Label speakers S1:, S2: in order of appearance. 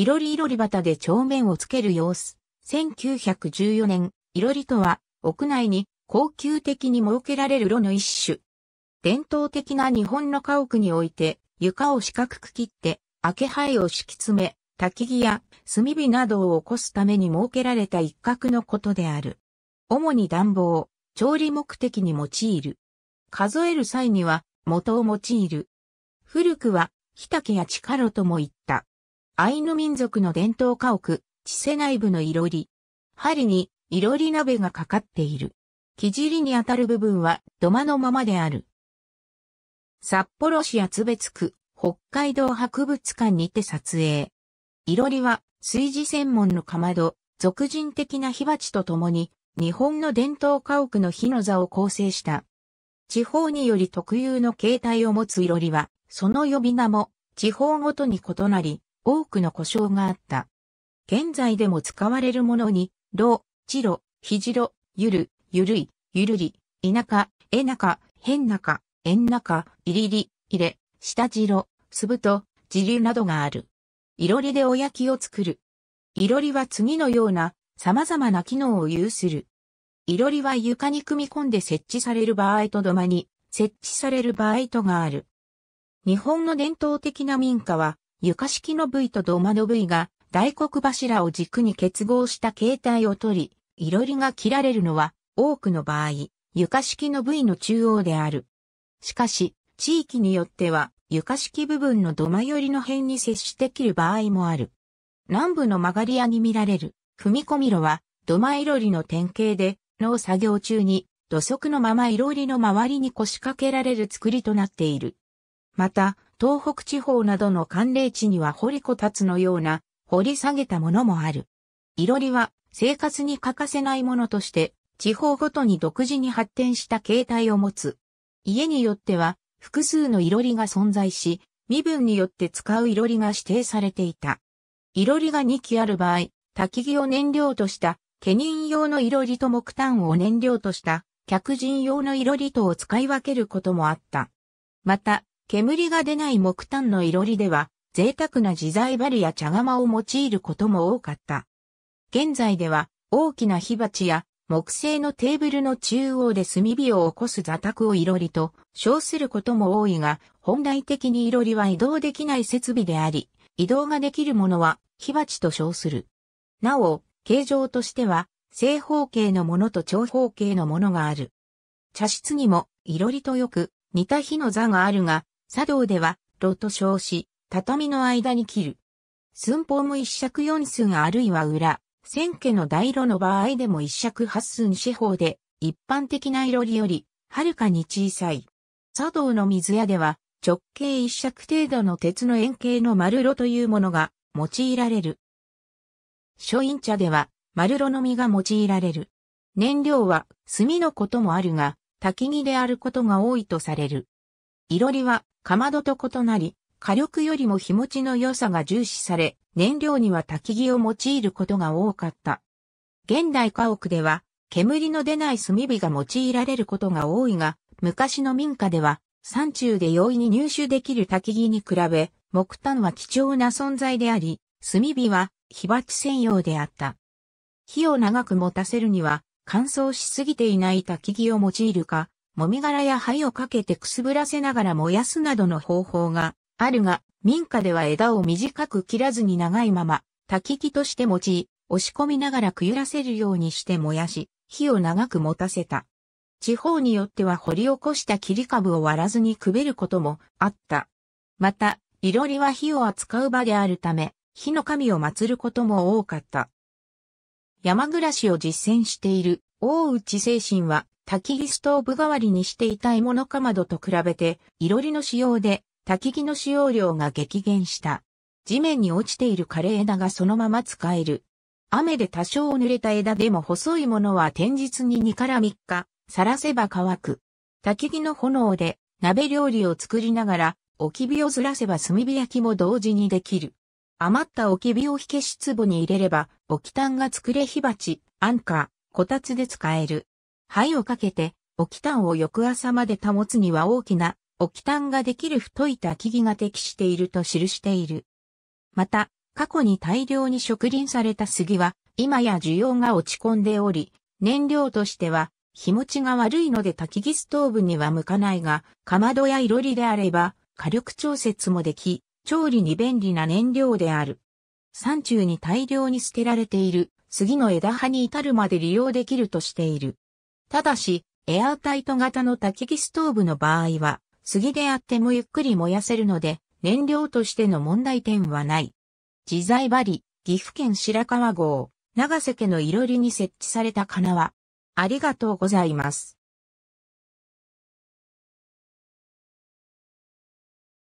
S1: いろりいろり端で帳面をつける様子。1914年、いろりとは、屋内に恒久的に設けられる炉の一種。伝統的な日本の家屋において、床を四角く切って、開け灰を敷き詰め、焚き木や炭火などを起こすために設けられた一角のことである。主に暖房、調理目的に用いる。数える際には、元を用いる。古くは、火焚きや地下炉とも言った。アイヌ民族の伝統家屋、チセ内部のいろり。針に、いろり鍋がかかっている。木尻にあたる部分は土間のままである。札幌市厚別区、北海道博物館にて撮影。いろりは、炊事専門のかまど、俗人的な火鉢とともに、日本の伝統家屋の火の座を構成した。地方により特有の形態を持ついろりは、その呼び名も、地方ごとに異なり、多くの故障があった。現在でも使われるものに、ろ、ちろ、ひじろ、ゆる、ゆるい、ゆるり、田舎、えなか、へんなか、えんなか、いりり、いれ、下じろ、すぶと、じりなどがある。いろりでおやきを作る。いろりは次のような様々な機能を有する。いろりは床に組み込んで設置される場合と土間に設置される場合とがある。日本の伝統的な民家は床式の部位と土間の部位が大黒柱を軸に結合した形態をとり、いろりが切られるのは多くの場合、床式の部位の中央である。しかし、地域によっては床式部分の土間寄りの辺に接して切る場合もある。南部の曲がり屋に見られる踏み込み炉は土間いろりの典型で、農作業中に土足のままいろりの周りに腰掛けられる作りとなっている。また、東北地方などの寒冷地には掘りこたつのような掘り下げたものもある。いろりは生活に欠かせないものとして地方ごとに独自に発展した形態を持つ。家によっては複数のいろりが存在し、身分によって使ういろりが指定されていた。いろりが2基ある場合、焚き木を燃料とした、家人用のいろりと木炭を燃料とした、客人用のいろりとを使い分けることもあった。また、煙が出ない木炭の囲炉りでは、贅沢な自在針や茶釜を用いることも多かった。現在では、大きな火鉢や木製のテーブルの中央で炭火を起こす座卓を囲炉りと称することも多いが、本来的に囲炉りは移動できない設備であり、移動ができるものは火鉢と称する。なお、形状としては、正方形のものと長方形のものがある。茶室にも囲炉りとよく似た火の座があるが、茶道では、炉と称し、畳の間に切る。寸法も一尺四寸あるいは裏、千家の大炉の場合でも一尺八寸四方で、一般的な囲炉裏より、はるかに小さい。茶道の水屋では、直径一尺程度の鉄の円形の丸炉というものが用いられる。書院茶では丸炉の実が用いられる。燃料は炭のこともあるが、焚き木であることが多いとされる。色ろりはかまどと異なり、火力よりも日持ちの良さが重視され、燃料には焚き木を用いることが多かった。現代家屋では、煙の出ない炭火が用いられることが多いが、昔の民家では、山中で容易に入手できる焚き木に比べ、木炭は貴重な存在であり、炭火は火鉢専用であった。火を長く持たせるには、乾燥しすぎていない焚き木を用いるか、もみ殻や灰をかけてくすぶらせながら燃やすなどの方法があるが、民家では枝を短く切らずに長いまま、焚き木として用い、押し込みながらくゆらせるようにして燃やし、火を長く持たせた。地方によっては掘り起こした切り株を割らずにくべることもあった。また、いろりは火を扱う場であるため、火の神を祀ることも多かった。山暮らしを実践している大内精神は、焚き木ストーブ代わりにしていた獲物かまどと比べて、いろりの使用で焚き木の使用量が激減した。地面に落ちている枯れ枝がそのまま使える。雨で多少濡れた枝でも細いものは天日に2から3日、さらせば乾く。焚き木の炎で鍋料理を作りながら、置き火をずらせば炭火焼きも同時にできる。余った置き火を火消し壺に入れれば、置き炭が作れ火鉢、アンカー、こたつで使える。灰をかけて、沖炭を翌朝まで保つには大きな沖炭ができる太い焚き木が適していると記している。また、過去に大量に植林された杉は、今や需要が落ち込んでおり、燃料としては、日持ちが悪いので焚き木ストーブには向かないが、かまどやいろりであれば、火力調節もでき、調理に便利な燃料である。山中に大量に捨てられている杉の枝葉に至るまで利用できるとしている。ただし、エアータイト型の焚き木ストーブの場合は、杉であってもゆっくり燃やせるので、燃料としての問題点はない。自在針、岐阜県白川郷、長瀬家のいろりに設置された金は、ありがとうございます。